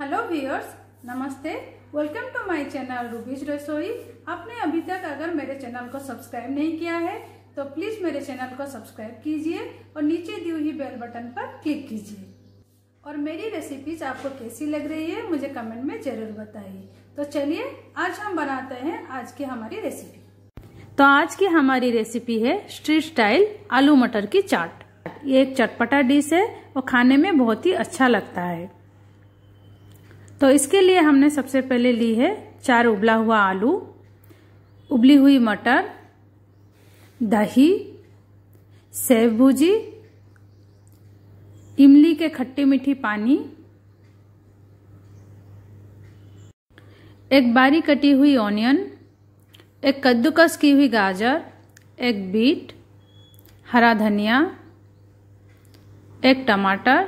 hello viewers नमस्ते welcome to my channel Ruby's Rasoi आपने अभी तक अगर मेरे चैनल को सब्सक्राइब नहीं किया है तो प्लीज़ मेरे चैनल को सब्सक्राइब कीजिए और नीचे दी हुई बेल बटन पर क्लिक कीजिए और मेरी रेसिपीज आपको कैसी लग रही है मुझे कमेंट में ज़रूर बताइए तो चलिए आज हम बनाते हैं आज की हमारी रेसिपी तो आज की हमारी रेसिपी है स्ट्रीट स्टाइल आलू मटर की चाट ये एक चटपटा डिश है और खाने में बहुत ही अच्छा लगता है तो इसके लिए हमने सबसे पहले ली है चार उबला हुआ आलू उबली हुई मटर दही सेव भुजी इमली के खट्टी मीठी पानी एक बारी कटी हुई ऑनियन एक कद्दूकस की हुई गाजर एक बीट हरा धनिया एक टमाटर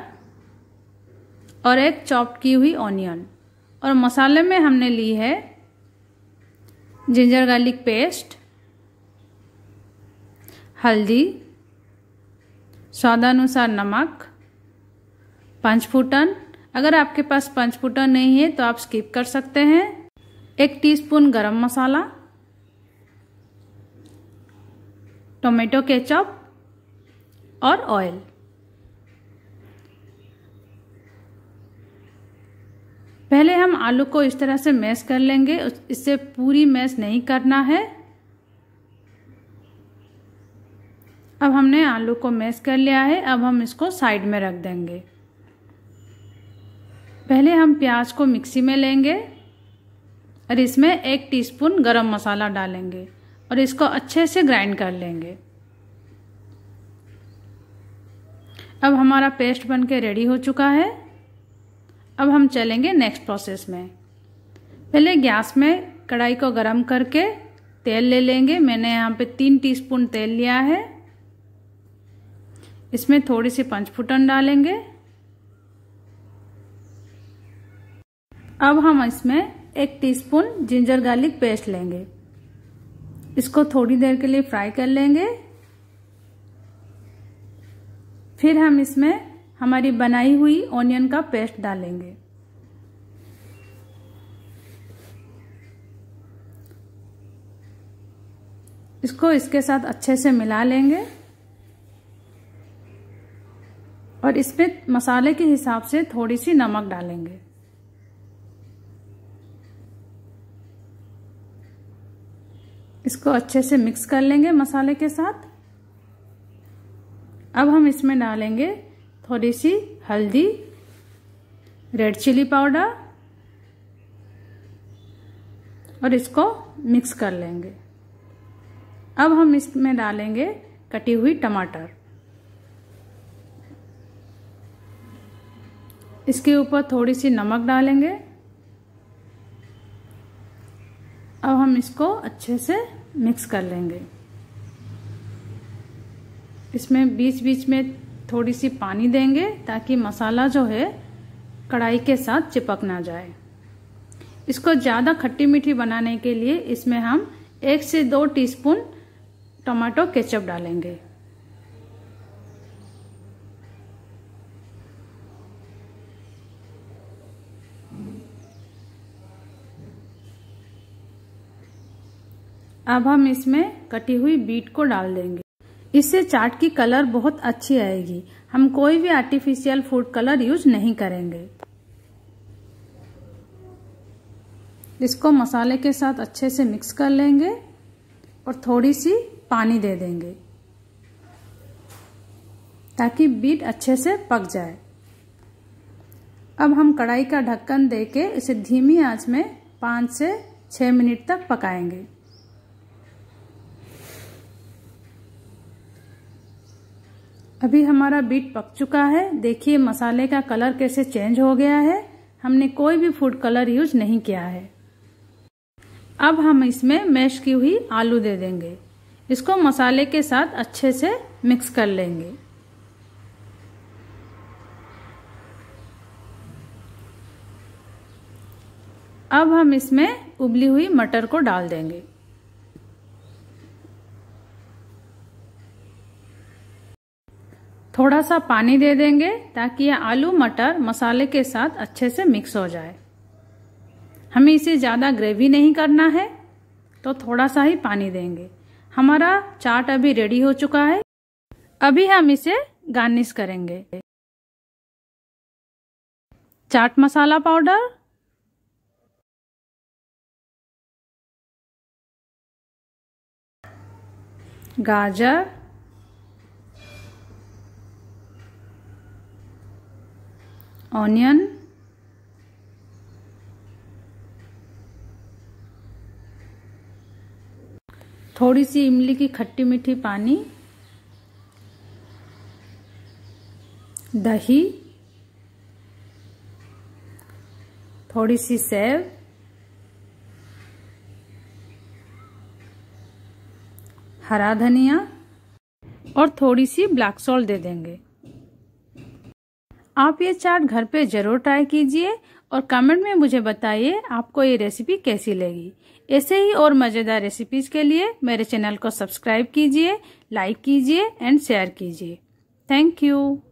और एक चॉप्ड की हुई ऑनियन और मसाले में हमने ली है जिंजर गार्लिक पेस्ट हल्दी स्वादानुसार नमक पंचफूटन अगर आपके पास पंचफूटन नहीं है तो आप स्किप कर सकते हैं एक teaspoon garam masala tomato ketchup और ऑयल पहले हम आलू को इस तरह से मैश कर लेंगे इससे पूरी मैश नहीं करना है अब हमने आलू को मैश कर लिया है अब हम इसको साइड में रख देंगे पहले हम प्याज को मिक्सी में लेंगे और इसमें एक टीस्पून गरम मसाला डालेंगे और इसको अच्छे से ग्राइंड कर लेंगे अब हमारा पेस्ट बनके रेडी हो चुका है अब हम चलेंगे नेक्स्ट प्रोसेस में पहले गैस में कढ़ाई को गर्म करके तेल ले लेंगे मैंने यहाँ पे तीन टीस्पून तेल लिया है इसमें थोड़ी सी पंचफुटन डालेंगे अब हम इसमें एक टीस्पून जिंजर गार्लिक पेस्ट लेंगे इसको थोड़ी देर के लिए फ्राई कर लेंगे फिर हम इसमें हमारी बनाई हुई ऑनियन का पेस्ट डालेंगे इसको इसके साथ अच्छे से मिला लेंगे और इसमें मसाले के हिसाब से थोड़ी सी नमक डालेंगे इसको अच्छे से मिक्स कर लेंगे मसाले के साथ अब हम इसमें डालेंगे थोड़ी सी हल्दी रेड चिली पाउडर और इसको मिक्स कर लेंगे अब हम इसमें डालेंगे कटी हुई टमाटर इसके ऊपर थोड़ी सी नमक डालेंगे अब हम इसको अच्छे से मिक्स कर लेंगे इसमें बीच बीच में थोड़ी सी पानी देंगे ताकि मसाला जो है कढ़ाई के साथ चिपक ना जाए इसको ज़्यादा खट्टी मीठी बनाने के लिए इसमें हम एक से दो टीस्पून टमाटो केचप डालेंगे अब हम इसमें कटी हुई बीट को डाल देंगे इससे चाट की कलर बहुत अच्छी आएगी हम कोई भी आर्टिफिशियल फूड कलर यूज नहीं करेंगे इसको मसाले के साथ अच्छे से मिक्स कर लेंगे और थोड़ी सी पानी दे देंगे ताकि बीट अच्छे से पक जाए अब हम कढ़ाई का ढक्कन देके इसे धीमी आंच में पाँच से छः मिनट तक पकाएंगे अभी हमारा बीट पक चुका है देखिए मसाले का कलर कैसे चेंज हो गया है हमने कोई भी फूड कलर यूज नहीं किया है अब हम इसमें मैश की हुई आलू दे देंगे इसको मसाले के साथ अच्छे से मिक्स कर लेंगे अब हम इसमें उबली हुई मटर को डाल देंगे थोड़ा सा पानी दे देंगे ताकि ये आलू मटर मसाले के साथ अच्छे से मिक्स हो जाए हमें इसे ज़्यादा ग्रेवी नहीं करना है तो थोड़ा सा ही पानी देंगे हमारा चाट अभी रेडी हो चुका है अभी हम इसे गार्निश करेंगे चाट मसाला पाउडर गाजर ऑनियन थोड़ी सी इमली की खट्टी मीठी पानी दही थोड़ी सी सेव हरा धनिया और थोड़ी सी ब्लैक सॉल्ट दे देंगे आप ये चाट घर पे ज़रूर ट्राई कीजिए और कमेंट में मुझे बताइए आपको ये रेसिपी कैसी लगी ऐसे ही और मज़ेदार रेसिपीज़ के लिए मेरे चैनल को सब्सक्राइब कीजिए लाइक कीजिए एंड शेयर कीजिए थैंक यू